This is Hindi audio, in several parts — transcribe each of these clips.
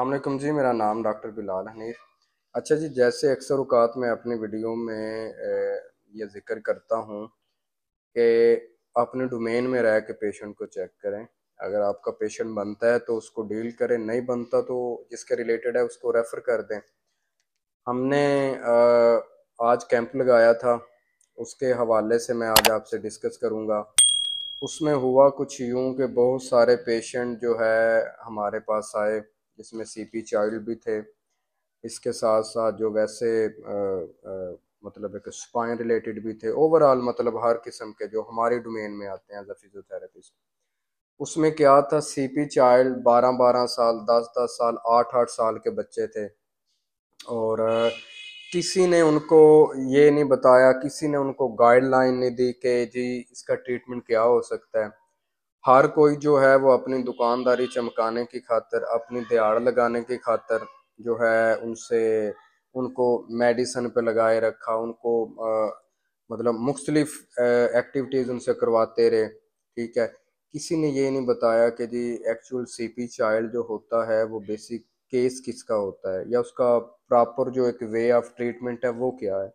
अलमैकम जी मेरा नाम डॉक्टर बिलाल हनीर अच्छा जी जैसे अक्सर अवकात मैं अपनी वीडियो में यह जिक्र करता हूँ कि अपने डोमेन में रह के पेशेंट को चेक करें अगर आपका पेशेंट बनता है तो उसको डील करें नहीं बनता तो जिसके रिलेटेड है उसको रेफ़र कर दें हमने आज कैंप लगाया था उसके हवाले से मैं आज आपसे डिस्कस करूँगा उसमें हुआ कुछ यूँ कि बहुत सारे पेशेंट जो है हमारे पास आए जिसमें सीपी चाइल्ड भी थे इसके साथ साथ जो वैसे आ, आ, मतलब एक स्पाइन रिलेटेड भी थे ओवरऑल मतलब हर किस्म के जो हमारे डोमेन में आते हैं एज फिजियोथेरेपिस्ट उसमें क्या था सीपी चाइल्ड बारह बारह साल दस दस साल आठ आठ साल के बच्चे थे और किसी ने उनको ये नहीं बताया किसी ने उनको गाइडलाइन नहीं दी कि जी इसका ट्रीटमेंट क्या हो सकता है हर कोई जो है वो अपनी दुकानदारी चमकाने की खातर अपनी दयाड़ लगाने की खातर जो है उनसे उनको मेडिसन पे लगाए रखा उनको आ, मतलब मुख्तलिफ एक्टिविटीज़ उनसे करवाते रहे ठीक है किसी ने ये नहीं बताया कि जी एक्चुअल सीपी चाइल्ड जो होता है वो बेसिक केस किसका होता है या उसका प्रॉपर जो एक वे ऑफ ट्रीटमेंट है वो क्या है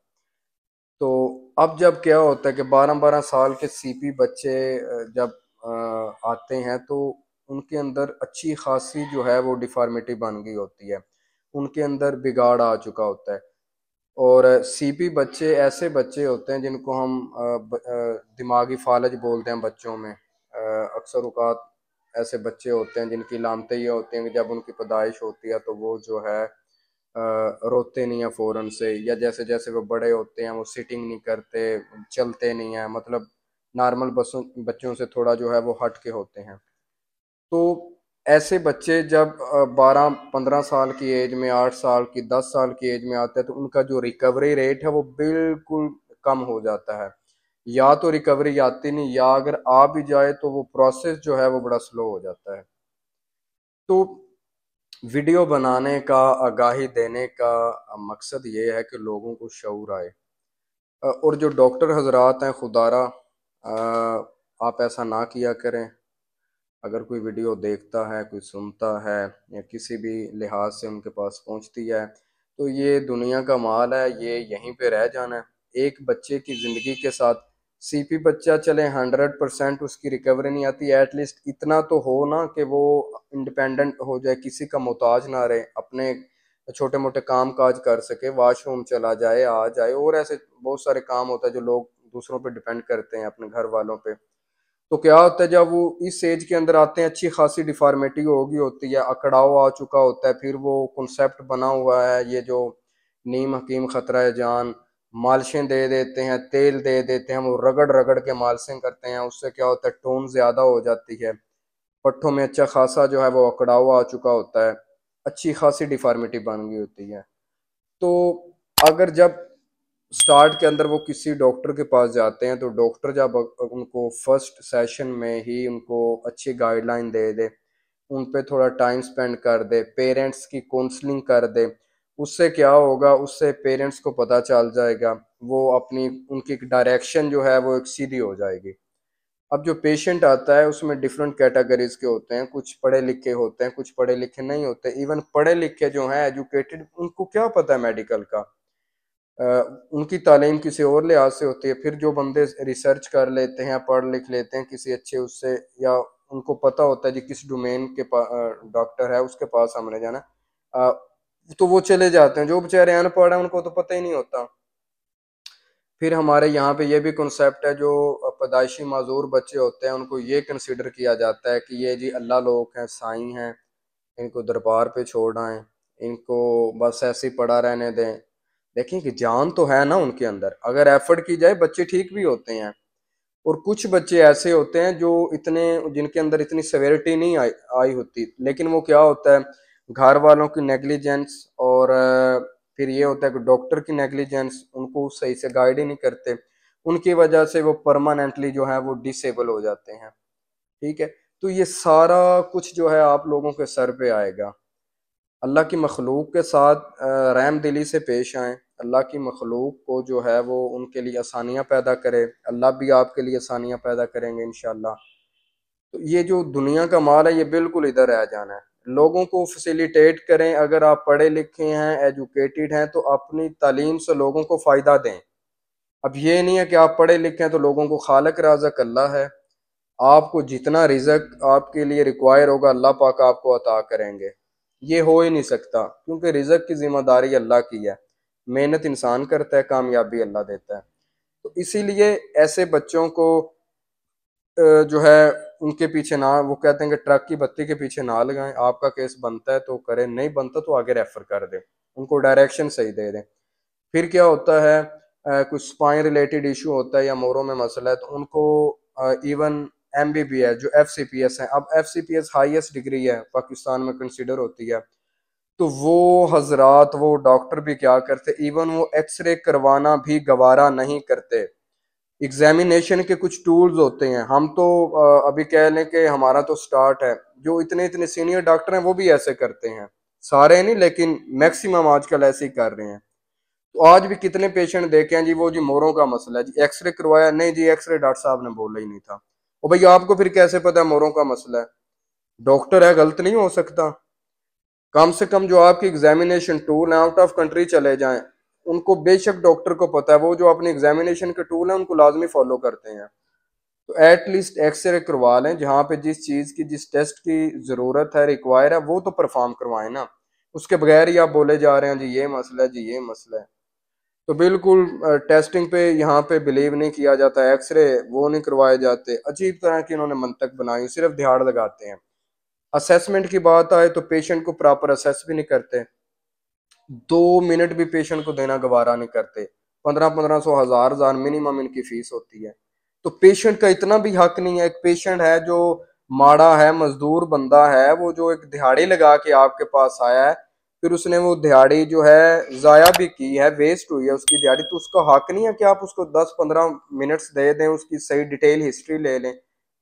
तो अब जब क्या होता है कि बारह बारह साल के सीपी बच्चे जब आते हैं तो उनके अंदर अच्छी खासी जो है वो डिफॉर्मिटी बन गई होती है उनके अंदर बिगाड़ आ चुका होता है और सीपी बच्चे ऐसे बच्चे होते हैं जिनको हम दिमागी फालज बोलते हैं बच्चों में अक्सर उकात ऐसे बच्चे होते हैं जिनकी लामते ये होती हैं कि जब उनकी पैदाइश होती है तो वो जो है रोते नहीं है फ़ौरन से या जैसे जैसे वो बड़े होते हैं वो सिटिंग नहीं करते चलते नहीं हैं मतलब नॉर्मल बसों बच्चों से थोड़ा जो है वो हट के होते हैं तो ऐसे बच्चे जब 12 15 साल की एज में 8 साल की 10 साल की एज में आते हैं तो उनका जो रिकवरी रेट है वो बिल्कुल कम हो जाता है या तो रिकवरी आती नहीं या अगर आ भी जाए तो वो प्रोसेस जो है वो बड़ा स्लो हो जाता है तो वीडियो बनाने का आगाही देने का मकसद ये है कि लोगों को शौर आए और जो डॉक्टर हजरात हैं खुदारा आप ऐसा ना किया करें अगर कोई वीडियो देखता है कोई सुनता है या किसी भी लिहाज से उनके पास पहुंचती है तो ये दुनिया का माल है ये यहीं पे रह जाना है एक बच्चे की ज़िंदगी के साथ सीपी बच्चा चले हंड्रेड परसेंट उसकी रिकवरी नहीं आती एटलीस्ट इतना तो हो ना कि वो इंडिपेंडेंट हो जाए किसी का मोहताज ना रहे अपने छोटे मोटे काम काज कर सके वाशरूम चला जाए आ जाए और ऐसे बहुत सारे काम होता है जो लोग दूसरों पे डिपेंड करते हैं अपने घर वालों पे तो क्या होता है जब वो इस एज के अंदर आते हैं अच्छी खासी डिफॉर्मेटी होगी होती है अकड़ाव आ चुका होता है फिर वो कंसेप्ट बना हुआ है ये जो नीम हकीम खतरा है जान मालशें दे देते हैं तेल दे देते हैं वो रगड़ रगड़ के मालशें करते हैं उससे क्या होता है टोन ज़्यादा हो जाती है पट्ठों में अच्छा खासा जो है वो अकड़ाव आ चुका होता है अच्छी खासी डिफॉर्मिटी बन गई होती है तो अगर जब स्टार्ट के अंदर वो किसी डॉक्टर के पास जाते हैं तो डॉक्टर जब उनको फर्स्ट सेशन में ही उनको अच्छी गाइडलाइन दे दे उन पे थोड़ा टाइम स्पेंड कर दे पेरेंट्स की काउंसलिंग कर दे उससे क्या होगा उससे पेरेंट्स को पता चल जाएगा वो अपनी उनकी डायरेक्शन जो है वो एक सीधी हो जाएगी अब जो पेशेंट आता है उसमें डिफरेंट कैटेगरीज के होते हैं कुछ पढ़े लिखे होते हैं कुछ पढ़े लिखे नहीं होते इवन पढ़े लिखे जो हैं एजुकेटेड उनको क्या पता है मेडिकल का उनकी तालीम किसी और लिहाज से होती है फिर जो बंदे रिसर्च कर लेते हैं पढ़ लिख लेते हैं किसी अच्छे उससे या उनको पता होता है जी किस डोमेन के डॉक्टर है उसके पास हमने जाना आ, तो वो चले जाते हैं जो बेचारे अनपढ़ है उनको तो पता ही नहीं होता फिर हमारे यहाँ पे ये भी कंसेप्ट है जो पैदाइशी माजूर बच्चे होते हैं उनको ये कंसिडर किया जाता है कि ये जी अल्लाह लोग हैं साई हैं इनको दरबार पे छोड़ आए इनको बस ऐसे ही पड़ा रहने दें देखें कि जान तो है ना उनके अंदर अगर एफर्ट की जाए बच्चे ठीक भी होते हैं और कुछ बच्चे ऐसे होते हैं जो इतने जिनके अंदर इतनी सवेरिटी नहीं आई आई होती लेकिन वो क्या होता है घर वालों की नेग्लिजेंस और फिर ये होता है कि डॉक्टर की नेग्लिजेंस उनको सही से गाइड ही नहीं करते उनकी वजह से वो परमानेंटली जो है वो डिसेबल हो जाते हैं ठीक है तो ये सारा कुछ जो है आप लोगों के सर पे आएगा अल्लाह की मखलूक के साथ रहम दिली से पेश आएँ अल्लाह की मखलूक को जो है वो उनके लिए आसानियाँ पैदा करे अल्लाह भी आपके लिए आसानियाँ पैदा करेंगे इन तो ये जो दुनिया का माल है ये बिल्कुल इधर आ जाना है लोगों को फैसिलिटेट करें अगर आप पढ़े लिखे हैं एजुकेटेड हैं तो अपनी तालीम से लोगों को फ़ायदा दें अब ये नहीं है कि आप पढ़े लिखे हैं तो लोगों को खालक राजक अल्लाह है आपको जितना रिजक आपके लिए रिक्वायर होगा अल्लाह पाक आपको अता करेंगे ये हो ही नहीं सकता क्योंकि रिजक की जिम्मेदारी अल्लाह की है मेहनत इंसान करता है कामयाबी अल्लाह देता है तो इसीलिए ऐसे बच्चों को जो है उनके पीछे ना वो कहते हैं कि ट्रक की बत्ती के पीछे ना लगाएं आपका केस बनता है तो करें नहीं बनता तो आगे रेफर कर दें उनको डायरेक्शन सही दे दें फिर क्या होता है कुछ स्पाइन रिलेटेड इशू होता है या मोरों में मसला है तो उनको even M B B S जो एफ सी पी एस है अब F C P S highest degree है पाकिस्तान में कंसिडर होती है तो वो हजरात वो डॉक्टर भी क्या करते इवन वो एक्सरे करवाना भी गवारा नहीं करते एग्जामिनेशन के कुछ टूल्स होते हैं हम तो अभी कह लें कि हमारा तो स्टार्ट है जो इतने इतने सीनियर डॉक्टर हैं वो भी ऐसे करते हैं सारे नहीं लेकिन मैक्सिमम आजकल ऐसे ही कर रहे हैं तो आज भी कितने पेशेंट देखे हैं जी वो जी मोरों का मसला है जी एक्सरे करवाया नहीं जी एक्सरे डॉक्टर साहब ने बोला ही नहीं था और भैया आपको फिर कैसे पता है मोरों का मसला है डॉक्टर है गलत नहीं हो सकता कम से कम जो आपकी एग्जामिनेशन टूल हैं आउट ऑफ कंट्री चले जाएं उनको बेशक डॉक्टर को पता है वो जो अपने एग्जामिनेशन के टूल हैं उनको लाजमी फॉलो करते हैं तो एट लीस्ट एक्सरे करवा लें जहाँ पे जिस चीज़ की जिस टेस्ट की ज़रूरत है रिक्वायर है वो तो परफॉर्म करवाएं ना उसके बगैर ही आप बोले जा रहे हैं जी ये मसला है जी ये मसला है तो बिल्कुल टेस्टिंग पे यहाँ पे बिलीव नहीं किया जाता एक्सरे वो नहीं करवाए जाते अजीब तरह की इन्होंने मंतक बनाई सिर्फ ध्यान लगाते हैं असेसमेंट की बात आए तो पेशेंट को प्रॉपर असेस भी नहीं करते दो मिनट भी पेशेंट को देना गवारा नहीं करते पंद्रह पंद्रह सौ हजार हजार मिनिमम इनकी फीस होती है तो पेशेंट का इतना भी हक नहीं है एक पेशेंट है जो माड़ा है मजदूर बंदा है वो जो एक दिहाड़ी लगा के आपके पास आया है फिर उसने वो दिहाड़ी जो है ज़ाया भी की है वेस्ट हुई है उसकी दिहाड़ी तो उसका हक नहीं है कि आप उसको दस पंद्रह मिनट्स दे दें उसकी सही डिटेल हिस्ट्री ले लें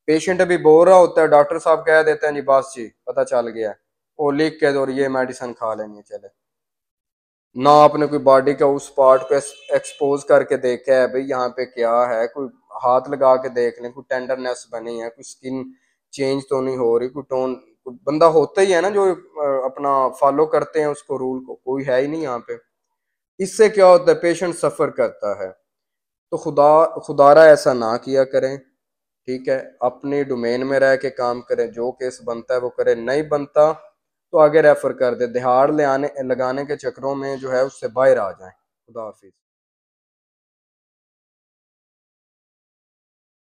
पेशेंट अभी बोल रहा होता है डॉक्टर साहब कह देते हैं जी बस जी पता चल गया वो लिख के दो ये मेडिसिन खा लेनी है चले ना आपने कोई बॉडी का उस पार्ट को एक्सपोज करके देखा है भाई यहाँ पे क्या है कोई हाथ लगा के देख लें कोई टेंडरनेस बनी है कोई स्किन चेंज तो नहीं हो रही कोई टोन बंदा होता ही है ना जो अपना फॉलो करते हैं उसको रूल को कोई है ही नहीं यहाँ पे इससे क्या होता है पेशेंट सफ़र करता है तो खुदा खुदारा ऐसा ना किया करें ठीक है अपनी डोमेन में रह के काम करें जो केस बनता है वो करे नहीं बनता तो आगे रेफर कर दे दिहाड़ ले आने लगाने के चक्रों में जो है उससे बाहर आ जाए खुदा हाफिज़